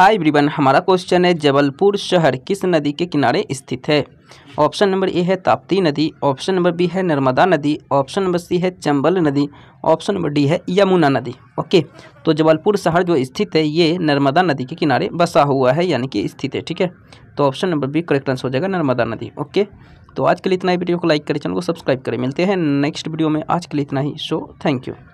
हाय ब्रिबन हमारा क्वेश्चन है जबलपुर शहर किस नदी के किनारे स्थित है ऑप्शन नंबर ए है ताप्ती नदी ऑप्शन नंबर बी है नर्मदा नदी ऑप्शन नंबर सी है चंबल नदी ऑप्शन नंबर डी है यमुना नदी ओके तो जबलपुर शहर जो स्थित है ये नर्मदा नदी के किनारे बसा हुआ है यानी कि स्थित है ठीक है तो option number B correct answer हो जाएगा नर्मदा नदी ओके तो आज के लिए इतना ही वीडियो को लाइक करें चैनल को सब्सक्राइब करें मिलते हैं नेक्स्ट वीडियो में आज के लिए इतना ही सो थैंक यू